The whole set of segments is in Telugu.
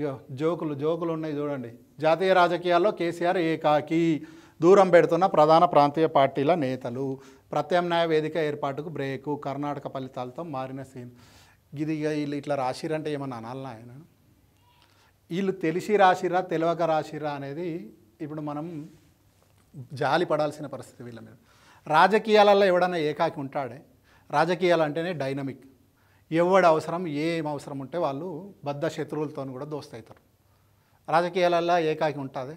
ఇక జోకులు జోకులు ఉన్నాయి చూడండి జాతీయ రాజకీయాల్లో కేసీఆర్ ఏకాకి దూరం పెడుతున్న ప్రధాన ప్రాంతీయ పార్టీల నేతలు ప్రత్యామ్నాయ వేదిక ఏర్పాటుకు బ్రేకు కర్ణాటక ఫలితాలతో మారిన సీన్ ఇది వీళ్ళు ఇట్లా రాసిరంటే ఏమన్నా అనాలన్నా ఆయన వీళ్ళు తెలిసి రాసిరా తెలియక రాసిరా అనేది ఇప్పుడు మనం జాలి పడాల్సిన పరిస్థితి వీళ్ళ మీద రాజకీయాలలో ఎవడన్నా ఏకాకి ఉంటాడే రాజకీయాలు అంటేనే డైనమిక్ ఎవడు అవసరం ఏం అవసరం ఉంటే వాళ్ళు బద్ధ శత్రువులతో కూడా దోస్తవుతారు రాజకీయాలల్లో ఏకాకి ఉంటుంది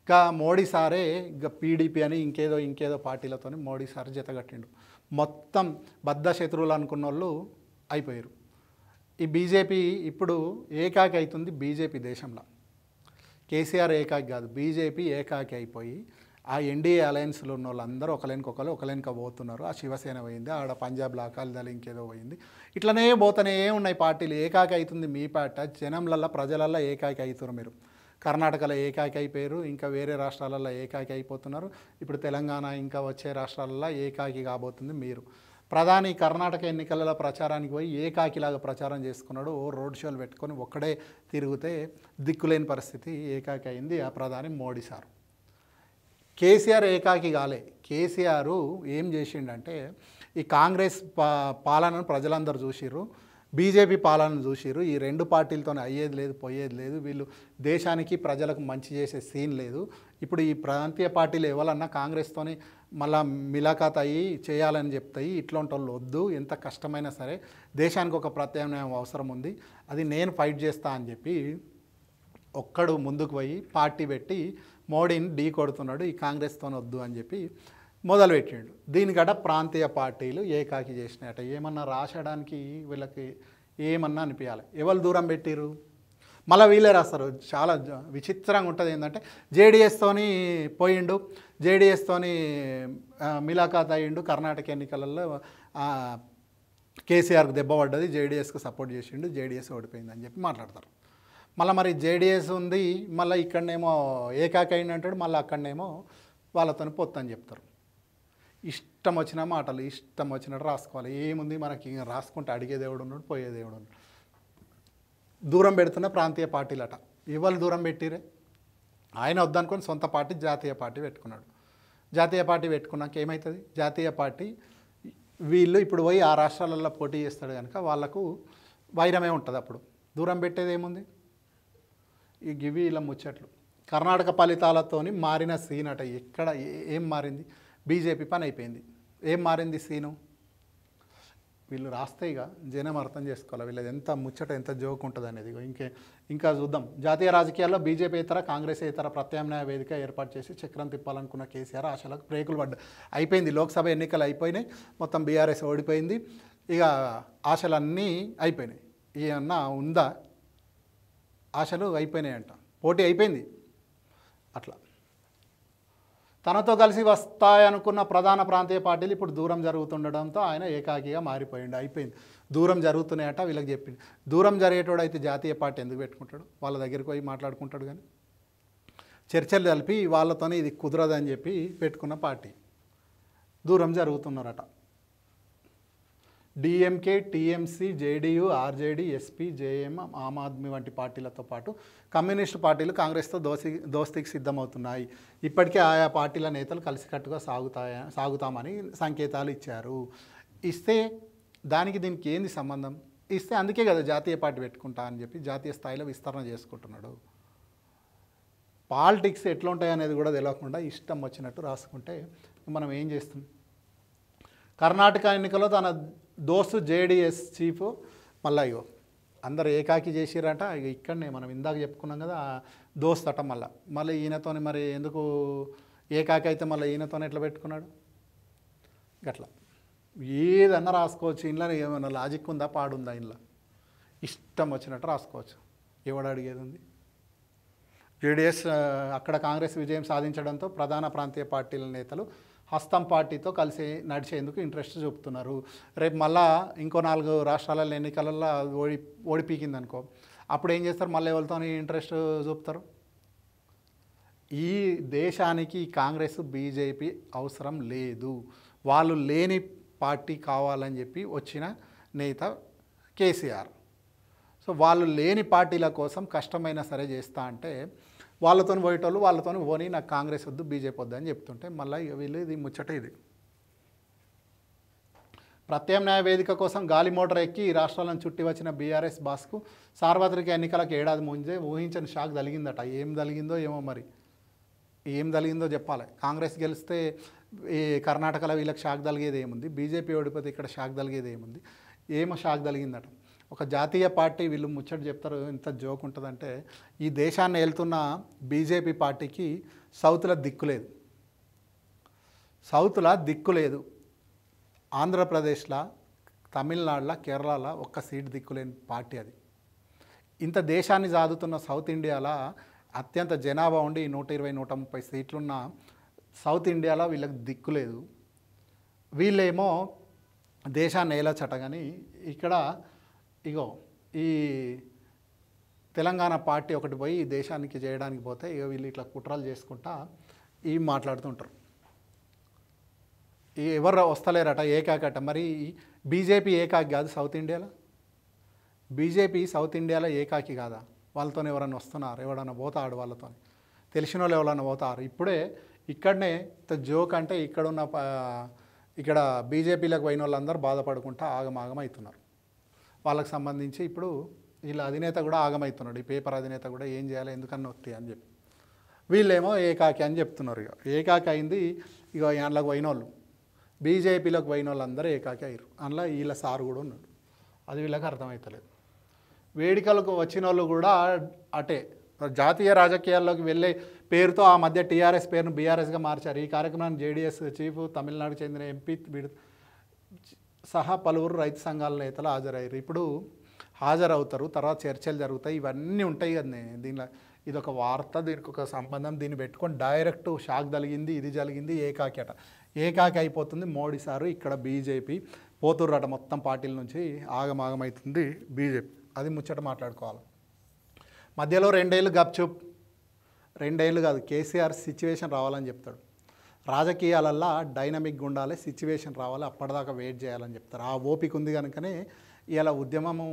ఇంకా మోడీ సారే ఇక పీడీపీ అని ఇంకేదో ఇంకేదో పార్టీలతో మోడీ సార్ జతగట్టిండు మొత్తం బద్ధ శత్రువులు అనుకున్న వాళ్ళు అయిపోయారు ఈ బీజేపీ ఇప్పుడు ఏకాకి అవుతుంది బీజేపీ దేశంలో కేసీఆర్ ఏకాకి కాదు బీజేపీ ఏకాకి అయిపోయి ఆ ఎన్డీఏ అలయన్స్లో ఉన్న వాళ్ళందరూ ఒక లైన్కి ఒకరు పోతున్నారు ఆ శివసేన పోయింది ఆడ పంజాబ్ లాకాలిదాలు ఇంకేదో పోయింది ఇట్లనే పోతనే ఉన్నాయి పార్టీలు ఏకాకి అవుతుంది మీ పాట జనంలల్లో ప్రజలల్లో ఏకాకి అవుతున్నారు మీరు కర్ణాటకలో ఏకాకి అయిపోయారు ఇంకా వేరే రాష్ట్రాలలో ఏకాకి అయిపోతున్నారు ఇప్పుడు తెలంగాణ ఇంకా వచ్చే రాష్ట్రాలలో ఏకాకి కాబోతుంది మీరు ప్రధాని కర్ణాటక ఎన్నికలలో ప్రచారానికి పోయి ఏకాకిలాగా ప్రచారం చేసుకున్నాడు ఓ రోడ్ షోలు పెట్టుకొని ఒక్కడే తిరిగితే దిక్కులేని పరిస్థితి ఏకాకి అయింది ఆ ప్రధాని మోడీ సారు కేసీఆర్ ఏకాకి కాలే కేసీఆర్ ఏం చేసిండంటే ఈ కాంగ్రెస్ పా పాలనను ప్రజలందరూ చూసిర్రు బీజేపీ పాలన చూసిర్రు ఈ రెండు పార్టీలతో అయ్యేది లేదు పోయేది లేదు వీళ్ళు దేశానికి ప్రజలకు మంచి చేసే సీన్ లేదు ఇప్పుడు ఈ ప్రాంతీయ పార్టీలు ఎవరన్నా కాంగ్రెస్తోనే మళ్ళా మిలాఖాత్ అయ్యి చేయాలని చెప్తాయి ఇట్లాంటి వాళ్ళు వద్దు ఎంత కష్టమైనా సరే దేశానికి ఒక ప్రత్యామ్నాయం అవసరం ఉంది అది నేను ఫైట్ చేస్తా అని చెప్పి ఒక్కడు ముందుకు పోయి పార్టీ పెట్టి మోడీని ఢీ కొడుతున్నాడు ఈ కాంగ్రెస్తో వద్దు అని చెప్పి మొదలుపెట్టిండు దీనికట ప్రాంతీయ పార్టీలు ఏకాకి చేసినాయట ఏమన్నా రాసడానికి వీళ్ళకి ఏమన్నా అనిపించాలి ఎవరు దూరం పెట్టిరు మళ్ళీ వీళ్ళే రాస్తారు చాలా విచిత్రంగా ఉంటుంది ఏంటంటే జేడిఎస్తోని పోయిండు జేడిఎస్తోని మిలాఖాత్ అయ్యిండు కర్ణాటక ఎన్నికలలో కేసీఆర్కు దెబ్బ పడ్డది జేడీఎస్కి సపోర్ట్ చేసిండు జేడీఎస్ అని చెప్పి మాట్లాడతారు మళ్ళీ మరి జేడిఎస్ ఉంది మళ్ళీ ఇక్కడనేమో ఏకాకైన అంటాడు మళ్ళీ అక్కడనేమో వాళ్ళతో అని చెప్తారు ఇష్టం వచ్చిన మాటలు ఇష్టం వచ్చినట్టు రాసుకోవాలి ఏముంది మనకి రాసుకుంటే అడిగే దేవుడు ఉన్నాడు పోయే దేవుడు ఉన్నాడు దూరం పెడుతున్న ప్రాంతీయ పార్టీలట ఇవాళ దూరం పెట్టిరే ఆయన వద్దనుకొని సొంత పార్టీ జాతీయ పార్టీ పెట్టుకున్నాడు జాతీయ పార్టీ పెట్టుకున్నాక ఏమవుతుంది జాతీయ పార్టీ వీళ్ళు ఇప్పుడు పోయి ఆ రాష్ట్రాలలో పోటీ చేస్తాడు కనుక వాళ్లకు వైరమే ఉంటుంది అప్పుడు దూరం పెట్టేది ఏముంది ఈ గివి ఇలా ముచ్చట్లు కర్ణాటక ఫలితాలతోని మారిన సీన్ అట ఎక్కడ ఏం మారింది బీజేపీ పని అయిపోయింది ఏం మారింది సీను వీళ్ళు రాస్తే ఇక జనం అర్థం చేసుకోవాలి వీళ్ళది ఎంత ముచ్చట ఎంత జోక్ ఉంటుంది అనేది ఇంకే ఇంకా చూద్దాం జాతీయ రాజకీయాల్లో బీజేపీ ఇతర కాంగ్రెస్ ఇతర ప్రత్యామ్నాయ వేదిక ఏర్పాటు చేసి చక్రం తిప్పాలనుకున్న కేసీఆర్ ఆశలకు బ్రేకులు పడ్డ అయిపోయింది లోక్సభ ఎన్నికలు అయిపోయినాయి మొత్తం బీఆర్ఎస్ ఓడిపోయింది ఇక ఆశలన్నీ అయిపోయినాయి ఏమన్నా ఉందా ఆశలు అయిపోయినాయి అంట పోటీ అయిపోయింది అట్లా తనతో కలిసి వస్తాయనుకున్న ప్రధాన ప్రాంతీయ పార్టీలు ఇప్పుడు దూరం జరుగుతుండడంతో ఆయన ఏకాకిగా మారిపోయిండు అయిపోయింది దూరం జరుగుతున్నాయట వీళ్ళకి చెప్పింది దూరం జరిగేటోడు అయితే జాతీయ పార్టీ ఎందుకు పెట్టుకుంటాడు వాళ్ళ దగ్గరికి పోయి మాట్లాడుకుంటాడు కానీ చర్చలు కలిపి వాళ్ళతోనే ఇది కుదరదని చెప్పి పెట్టుకున్న పార్టీ దూరం జరుగుతున్నారట DMK TMC JDU RJD SP JM Aam Aadmi వంటి పార్టీలతో పాటు కమ్యూనిస్టు పార్టీలు కాంగ్రెస్తో దోసి దోస్తీకి సిద్ధమవుతున్నాయి ఇప్పటికే ఆయా పార్టీల నేతలు కలిసికట్టుగా సాగుతాయ సాగుతామని సంకేతాలు ఇచ్చారు ఇస్తే దానికి దీనికి ఏంది సంబంధం ఇస్తే అందుకే కదా జాతీయ పార్టీ పెట్టుకుంటా అని చెప్పి జాతీయ స్థాయిలో విస్తరణ చేసుకుంటున్నాడు పాలిటిక్స్ ఎట్లా అనేది కూడా తెలియకుండా ఇష్టం వచ్చినట్టు రాసుకుంటే మనం ఏం చేస్తాం కర్ణాటక ఎన్నికలో తన దోస్తు జేడిఎస్ చీఫ్ మళ్ళా ఇగో అందరు ఏకాకి చేసిరంట ఇక్కడనే మనం ఇందాక చెప్పుకున్నాం కదా దోస్త్ అట మళ్ళీ మళ్ళీ ఈయనతో మరి ఎందుకు ఏకాకి అయితే మళ్ళీ ఈయనతోనే ఎట్లా పెట్టుకున్నాడు గట్లా ఏదన్నా రాసుకోవచ్చు ఇంట్లో ఏమైనా లాజిక్ ఉందా పాడుందా ఇంట్లో ఇష్టం వచ్చినట్టు రాసుకోవచ్చు ఎవడు అడిగేది ఉంది జేడిఎస్ అక్కడ కాంగ్రెస్ విజయం సాధించడంతో ప్రధాన ప్రాంతీయ పార్టీల నేతలు హస్తం పార్టీతో కలిసి నడిచేందుకు ఇంట్రెస్ట్ చూపుతున్నారు రేపు మళ్ళా ఇంకో నాలుగు రాష్ట్రాల ఎన్నికలలో ఓడి ఓడిపీకింది అనుకో అప్పుడు ఏం చేస్తారు మళ్ళీ ఎవరితో ఇంట్రెస్ట్ చూపుతారు ఈ దేశానికి కాంగ్రెస్ బీజేపీ అవసరం లేదు వాళ్ళు లేని పార్టీ కావాలని చెప్పి వచ్చిన నేత కేసీఆర్ సో వాళ్ళు లేని పార్టీల కోసం కష్టమైనా సరే చేస్తా అంటే వాళ్ళతో పోయేటోళ్ళు వాళ్ళతో పోనీ నాకు కాంగ్రెస్ వద్దు బీజేపీ వద్దు అని చెప్తుంటే మళ్ళీ వీళ్ళు ఇది ముచ్చట ఇది ప్రత్యామ్నాయ వేదిక కోసం గాలి మోటార్ ఎక్కి ఈ రాష్ట్రాలను చుట్టి వచ్చిన బీఆర్ఎస్ బాస్కు సార్వత్రిక ఎన్నికలకు ఏడాది ముందే ఊహించని షాక్ తలిగిందట ఏం దలిగిందో ఏమో మరి ఏం దలిగిందో చెప్పాలి కాంగ్రెస్ గెలిస్తే ఈ కర్ణాటకలో వీళ్ళకి షాక్ తలిగేది ఏముంది బీజేపీ ఓడిపోతే ఇక్కడ షాక్ తలిగేది ఏముంది ఏమో షాక్ దలిగిందట ఒక జాతీయ పార్టీ వీళ్ళు ముచ్చట చెప్తారు ఇంత జోక్ ఉంటుందంటే ఈ దేశాన్ని వెళ్తున్న బీజేపీ పార్టీకి సౌత్లో దిక్కు లేదు సౌత్లో దిక్కు లేదు ఆంధ్రప్రదేశ్లో తమిళనాడులో కేరళలో ఒక్క సీట్ దిక్కులేని పార్టీ అది ఇంత దేశాన్ని సాదుతున్న సౌత్ ఇండియాలో అత్యంత జనాభా ఉండి నూట ఇరవై నూట ముప్పై సీట్లున్న సౌత్ ఇండియాలో వీళ్ళకి దిక్కు లేదు వీళ్ళేమో దేశాన్ని ఏలచట కానీ ఇక్కడ ఇగో ఈ తెలంగాణ పార్టీ ఒకటి పోయి దేశానికి చేయడానికి పోతే ఇక వీళ్ళు ఇట్లా కుట్రలు చేసుకుంటా ఇవి మాట్లాడుతుంటారు ఎవరు వస్తలేరట ఏకాకట మరి బీజేపీ ఏకాకి కాదు సౌత్ ఇండియాలో బీజేపీ సౌత్ ఇండియాలో ఏకాకి కాదా వాళ్ళతో ఎవరైనా వస్తున్నారు ఎవరైనా పోతాడు వాళ్ళతో తెలిసిన వాళ్ళు ఎవరైనా పోతారు ఇప్పుడే ఇక్కడనే జోక్ అంటే ఇక్కడున్న ఇక్కడ బీజేపీలకు పోయిన వాళ్ళందరూ బాధపడుకుంటా ఆగమాగం అవుతున్నారు వాళ్ళకి సంబంధించి ఇప్పుడు వీళ్ళ అధినేత కూడా ఆగమవుతున్నాడు ఈ పేపర్ అధినేత కూడా ఏం చేయాలి ఎందుకన్నా వస్తాయి అని చెప్పి వీళ్ళేమో ఏకాకి అని చెప్తున్నారు ఇక ఏకాకి అయింది ఇక అందులోకి పోయిన వాళ్ళు బీజేపీలోకి పోయిన వాళ్ళందరూ ఏకాకి అయ్యారు అందులో వీళ్ళ సారు కూడా ఉన్నాడు అది వీళ్ళకి అర్థమవుతలేదు వేడుకలకు వచ్చిన వాళ్ళు కూడా అటే జాతీయ రాజకీయాల్లోకి వెళ్ళే పేరుతో ఆ మధ్య టీఆర్ఎస్ పేరును బీఆర్ఎస్గా మార్చారు ఈ కార్యక్రమాన్ని జేడీఎస్ చీఫ్ తమిళనాడుకు చెందిన ఎంపీ సహా పలువురు రైతు సంఘాల నేతలు హాజరయ్యారు ఇప్పుడు హాజరవుతారు తర్వాత చర్చలు జరుగుతాయి ఇవన్నీ ఉంటాయి కదా దీనిలో ఇది ఒక వార్త దీనికి ఒక సంబంధం దీన్ని పెట్టుకొని డైరెక్ట్ షాక్ జరిగింది ఇది జరిగింది అట ఏకాకి అయిపోతుంది మోడీ సారు ఇక్కడ బీజేపీ పోతుర్రట మొత్తం పార్టీల నుంచి ఆగమాగమవుతుంది బీజేపీ అది ముచ్చట మాట్లాడుకోవాలి మధ్యలో రెండేళ్ళు గప్చుప్ రెండేళ్ళు కాదు కేసీఆర్ సిచ్యువేషన్ రావాలని చెప్తాడు రాజకీయాలల్లా డైనమిక్గా ఉండాలి సిచ్యువేషన్ రావాలి అప్పటిదాకా వెయిట్ చేయాలని చెప్తారు ఆ ఓపిక ఉంది కనుకనే ఇలా ఉద్యమము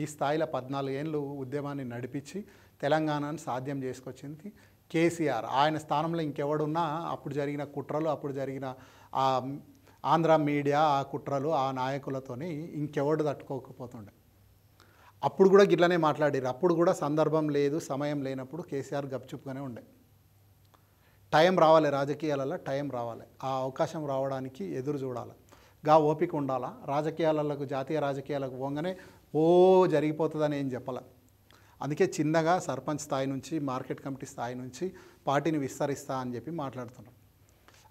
ఈ స్థాయిలో పద్నాలుగు ఏళ్ళు ఉద్యమాన్ని నడిపించి తెలంగాణను సాధ్యం చేసుకొచ్చింది కేసీఆర్ ఆయన స్థానంలో ఇంకెవడున్నా అప్పుడు జరిగిన కుట్రలు అప్పుడు జరిగిన ఆ ఆంధ్ర మీడియా ఆ కుట్రలు ఆ నాయకులతోని ఇంకెవడు తట్టుకోకపోతుండే అప్పుడు కూడా గిట్లనే మాట్లాడారు అప్పుడు కూడా సందర్భం లేదు సమయం లేనప్పుడు కేసీఆర్ గప్చుప్గానే ఉండే టైం రావాలి రాజకీయాలలో టైం రావాలి ఆ అవకాశం రావడానికి ఎదురు చూడాలి గా ఓపిక ఉండాలా రాజకీయాలకు జాతీయ రాజకీయాలకు పోగానే ఓ జరిగిపోతుందని ఏం చెప్పాల అందుకే చిన్నగా సర్పంచ్ స్థాయి నుంచి మార్కెట్ కమిటీ స్థాయి నుంచి పార్టీని విస్తరిస్తా అని చెప్పి మాట్లాడుతున్నాం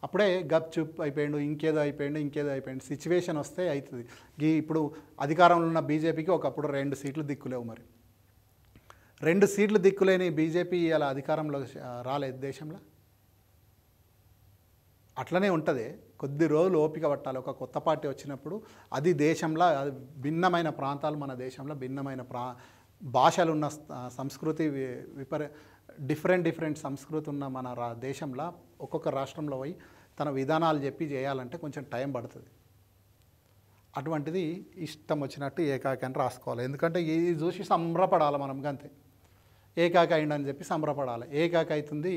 అప్పుడే గప్ చూప్ అయిపోయాడు ఇంకేదో అయిపోయాడు ఇంకేదో అయిపోయాడు సిచ్యువేషన్ వస్తే అవుతుంది ఈ ఇప్పుడు అధికారంలో ఉన్న బీజేపీకి ఒకప్పుడు రెండు సీట్లు దిక్కులేవు మరి రెండు సీట్లు దిక్కులేని బీజేపీ ఇలా అధికారంలో రాలేదు దేశంలో అట్లనే ఉంటుంది కొద్ది రోజులు ఓపిక పట్టాలి ఒక కొత్త పార్టీ వచ్చినప్పుడు అది దేశంలో భిన్నమైన ప్రాంతాలు మన దేశంలో భిన్నమైన ప్రా భాషలు ఉన్న సంస్కృతి విపరి డిఫరెంట్ డిఫరెంట్ సంస్కృతి ఉన్న మన రా దేశంలో ఒక్కొక్క రాష్ట్రంలో పోయి తన విధానాలు చెప్పి చేయాలంటే కొంచెం టైం పడుతుంది అటువంటిది ఇష్టం వచ్చినట్టు ఏకాకి రాసుకోవాలి ఎందుకంటే ఇది చూసి సంబరపడాలి మనం అంతే ఏకాక అయిండు చెప్పి సంబరపడాలి ఏకాక అవుతుంది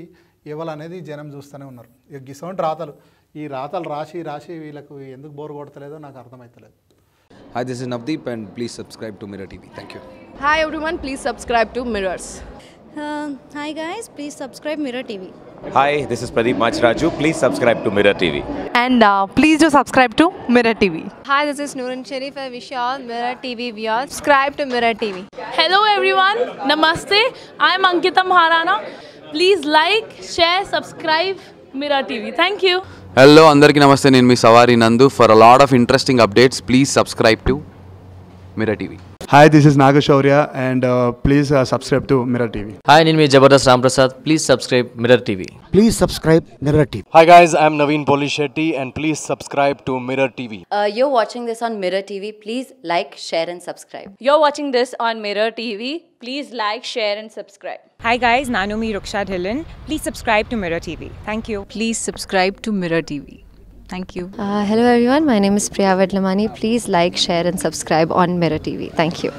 ఇవ్వాలనేది జనం చూస్తూనే ఉన్నారు ఇక గిసోంటి రాతలు ఈ రాతలు రాసి రాసి వీళ్ళకు ఎందుకు బోర్ కొడతలేదో నాకు అర్థమవుతలేదు hi this is Navdeep and please subscribe to Mirror TV thank you hi everyone please subscribe to Mirrors hi guys please subscribe Mirror TV hi this is Pradeep Machiraju please subscribe to Mirror TV and please do subscribe to Mirror TV hi this is Nooran Sharif I wish all Mirror TV we are subscribe to Mirror TV hello everyone నమస్తే I'm Ankita Maharana please like share subscribe Mirror TV thank you hello అందరికీ నమస్తే నేను మీ సవారి Nandu for a load of interesting updates please subscribe to Mirror TV Hi, this is Naga and uh, please uh, subscribe to Mirror TV. Hi, Ninmi Jabardast Ramprasad. Please subscribe Mirror TV. Please subscribe Mirror TV. Hi guys, I'm Naveen Polishetty and please subscribe to Mirror TV. Uh, you're watching this on Mirror TV. Please like, share and subscribe. You're watching this on Mirror TV. Please like, share and subscribe. Hi guys, Nanumi Rukshad Hillen. Please subscribe to Mirror TV. Thank you. Please subscribe to Mirror TV. Thank you. Uh, hello, everyone. My name is Priya Vedlamani. Please like, share, and subscribe on Mirror TV. Thank you.